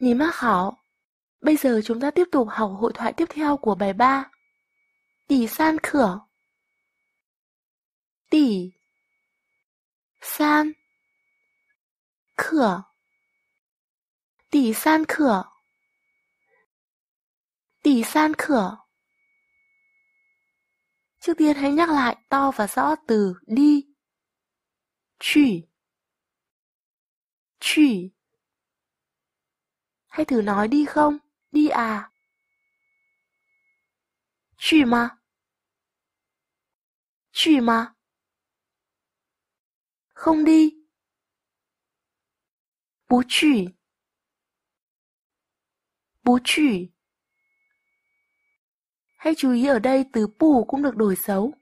Nhí mắc hảo. Bây giờ chúng ta tiếp tục học hội thoại tiếp theo của bài 3. Tỷ san cửa. Tỷ san cửa. Tỷ san cửa. Tỷ san cửa. Trước tiên hãy nhắc lại to và rõ từ đi. Chủy. Chủy hãy thử nói đi không, đi à. Chù ma? Chù ma? Không đi. Bú chù. Bú chù. Hãy chú ý ở đây từ bù cũng được đổi xấu.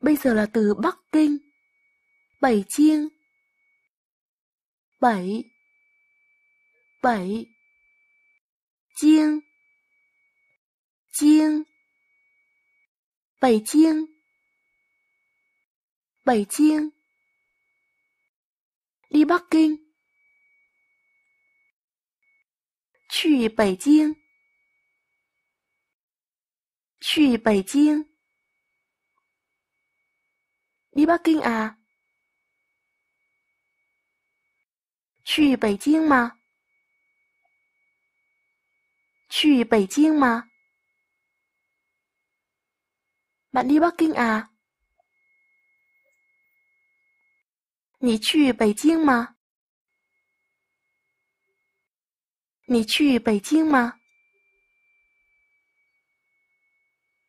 Bây giờ là từ Bắc Kinh. Bảy chiêng. Bảy 北京，京，北京，北京，去北京，去北京，去北京，去北京啊！去北京吗？去北京吗？Bạn đi Bắc Kinh à? 你去北京吗？你去北京吗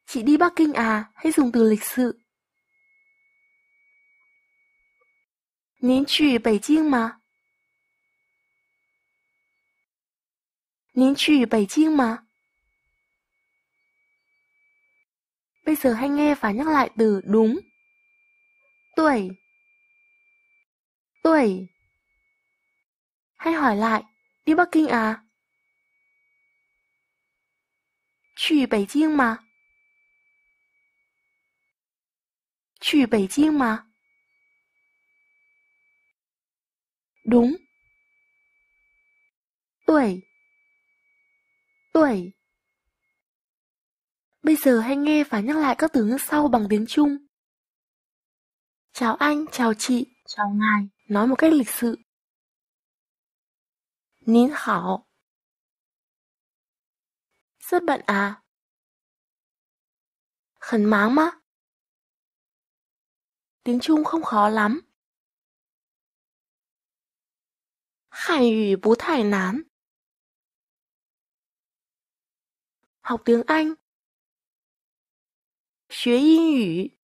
？Chị đi Bắc Kinh à? Hãy dùng từ lịch sự. 您去北京吗？您去北京 mà. Bây giờ hãy nghe và nhắc lại từ đúng. Tuổi. Tuổi. Hãy hỏi lại, đi Bắc Kinh à? Bắc Bắc Kinh Kinh mà. mà. Đúng. Tuổi tuổi. Bây giờ hãy nghe và nhắc lại các từ ngữ sau bằng tiếng Trung. Chào anh, chào chị, chào ngài, nói một cách lịch sự. Nín hảo. Rất bận à? Khẩn máng mà Tiếng Trung không khó lắm. Hàn yu bú thải nán. học tiếng Anh. 学英语